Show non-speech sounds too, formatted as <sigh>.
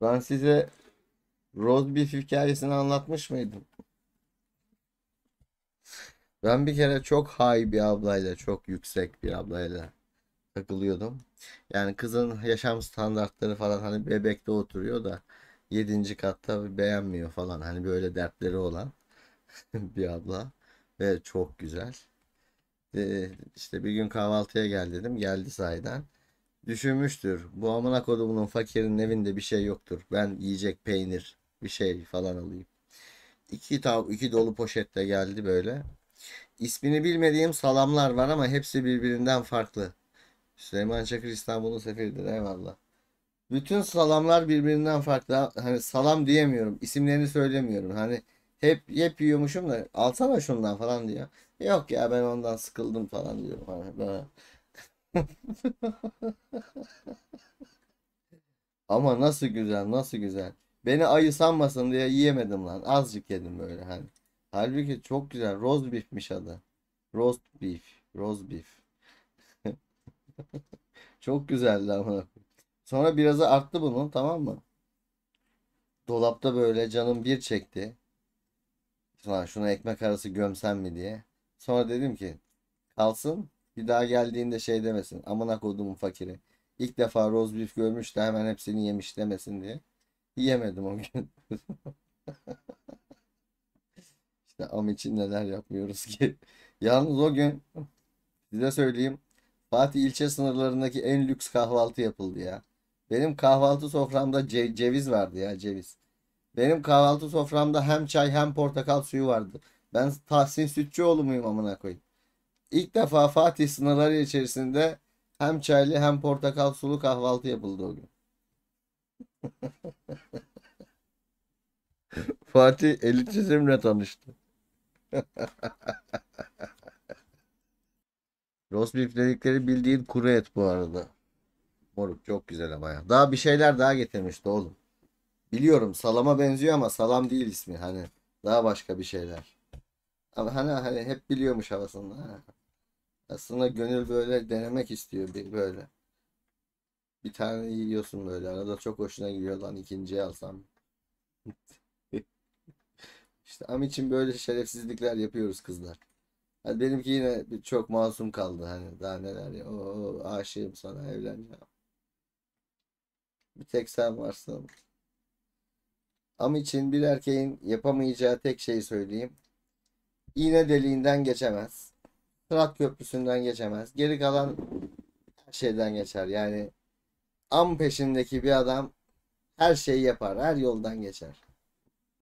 Ben size roast beef hikayesini anlatmış mıydım? Ben bir kere çok high bir ablayla, çok yüksek bir ablayla takılıyordum. Yani kızın yaşam standartları falan hani bebekte oturuyor da 7. katta beğenmiyor falan. Hani böyle dertleri olan <laughs> bir abla ve çok güzel. Ee, işte bir gün kahvaltıya gel dedim. Geldi sayeden. Düşünmüştür. Bu amına kodumunun fakirin evinde bir şey yoktur. Ben yiyecek peynir bir şey falan alayım. İki, tav iki dolu poşette geldi böyle. İsmini bilmediğim salamlar var ama hepsi birbirinden farklı. Süleyman Çakır İstanbul'un seferidir eyvallah. Bütün salamlar birbirinden farklı. Hani salam diyemiyorum. İsimlerini söylemiyorum. Hani hep hep yiyormuşum da alsana şundan falan diyor. Yok ya ben ondan sıkıldım falan diyorum. Hani <laughs> Ama nasıl güzel nasıl güzel. Beni ayı sanmasın diye yiyemedim lan. Azıcık yedim böyle hani. Halbuki çok güzel. Roast beefmiş adı. Roast beef. Roast beef. <laughs> çok güzeldi ama. Sonra birazı arttı bunun tamam mı? Dolapta böyle canım bir çekti. Sonra şuna ekmek arası gömsem mi diye. Sonra dedim ki kalsın bir daha geldiğinde şey demesin. Amına kodumun fakiri. İlk defa roast beef görmüş de hemen hepsini yemiş demesin diye. Yemedim o gün. <laughs> İşte am için neler yapmıyoruz ki. <laughs> Yalnız o gün size söyleyeyim. Fatih ilçe sınırlarındaki en lüks kahvaltı yapıldı ya. Benim kahvaltı soframda ce ceviz vardı ya ceviz. Benim kahvaltı soframda hem çay hem portakal suyu vardı. Ben Tahsin Sütçüoğlu muyum amına koyayım? İlk defa Fatih sınırları içerisinde hem çaylı hem portakal sulu kahvaltı yapıldı o gün. <laughs> Fatih elitizmle tanıştı. <laughs> Roast beef dedikleri bildiğin kuru et bu arada. Moruk çok güzel ama ya. Daha bir şeyler daha getirmişti oğlum. Biliyorum salama benziyor ama salam değil ismi hani. Daha başka bir şeyler. Ama hani, hani hep biliyormuş havasında. Ha. Aslında gönül böyle denemek istiyor bir böyle. Bir tane yiyorsun böyle arada çok hoşuna gidiyor lan ikinciyi alsam. <laughs> İşte, am için böyle şerefsizlikler yapıyoruz kızlar. Yani benimki yine çok masum kaldı hani daha neler ya. Oo, aşığım sana evleneceğim. Bir tek sen varsın. Am için bir erkeğin yapamayacağı tek şeyi söyleyeyim. İğne deliğinden geçemez. Fırat Köprüsü'nden geçemez. Geri kalan her şeyden geçer. Yani am peşindeki bir adam her şeyi yapar. Her yoldan geçer.